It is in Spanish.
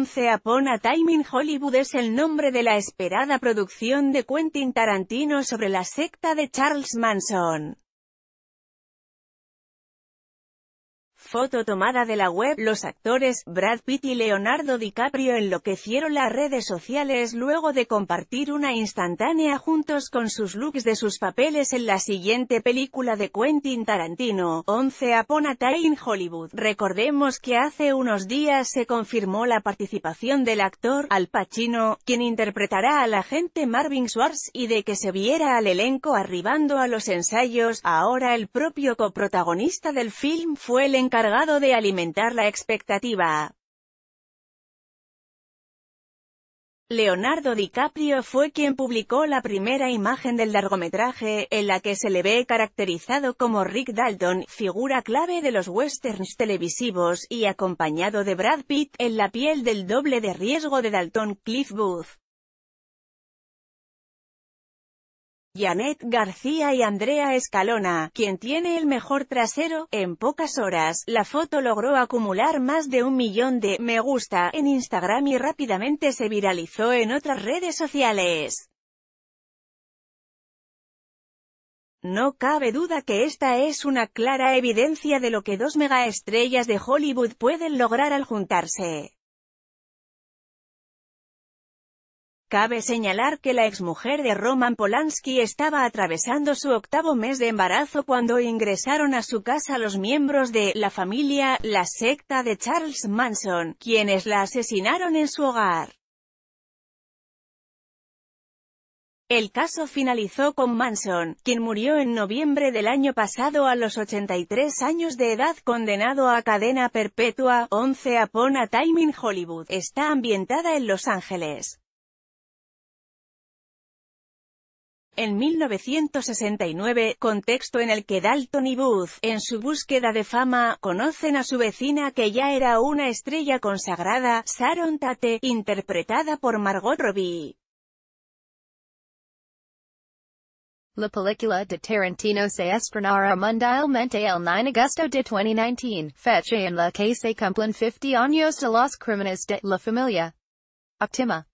Once Upon a Time in Hollywood es el nombre de la esperada producción de Quentin Tarantino sobre la secta de Charles Manson. Foto tomada de la web, los actores, Brad Pitt y Leonardo DiCaprio enloquecieron las redes sociales luego de compartir una instantánea juntos con sus looks de sus papeles en la siguiente película de Quentin Tarantino, 11 Upon a Time in Hollywood. Recordemos que hace unos días se confirmó la participación del actor, Al Pacino, quien interpretará al agente Marvin Schwartz, y de que se viera al elenco arribando a los ensayos, ahora el propio coprotagonista del film fue el encantador de alimentar la expectativa. Leonardo DiCaprio fue quien publicó la primera imagen del largometraje, en la que se le ve caracterizado como Rick Dalton, figura clave de los westerns televisivos, y acompañado de Brad Pitt, en la piel del doble de riesgo de Dalton Cliff Booth. Janet García y Andrea Escalona, quien tiene el mejor trasero, en pocas horas, la foto logró acumular más de un millón de me gusta en Instagram y rápidamente se viralizó en otras redes sociales. No cabe duda que esta es una clara evidencia de lo que dos megaestrellas de Hollywood pueden lograr al juntarse. Cabe señalar que la exmujer de Roman Polanski estaba atravesando su octavo mes de embarazo cuando ingresaron a su casa los miembros de la familia, la secta de Charles Manson, quienes la asesinaron en su hogar. El caso finalizó con Manson, quien murió en noviembre del año pasado a los 83 años de edad condenado a cadena perpetua, 11 upon a time in Hollywood, está ambientada en Los Ángeles. en 1969, contexto en el que Dalton y Booth, en su búsqueda de fama, conocen a su vecina que ya era una estrella consagrada, Sharon Tate, interpretada por Margot Robbie. La película de Tarantino se estrenará mundialmente el 9 de agosto de 2019, fecha en la que se cumplen 50 años de los crímenes de la familia. Optima.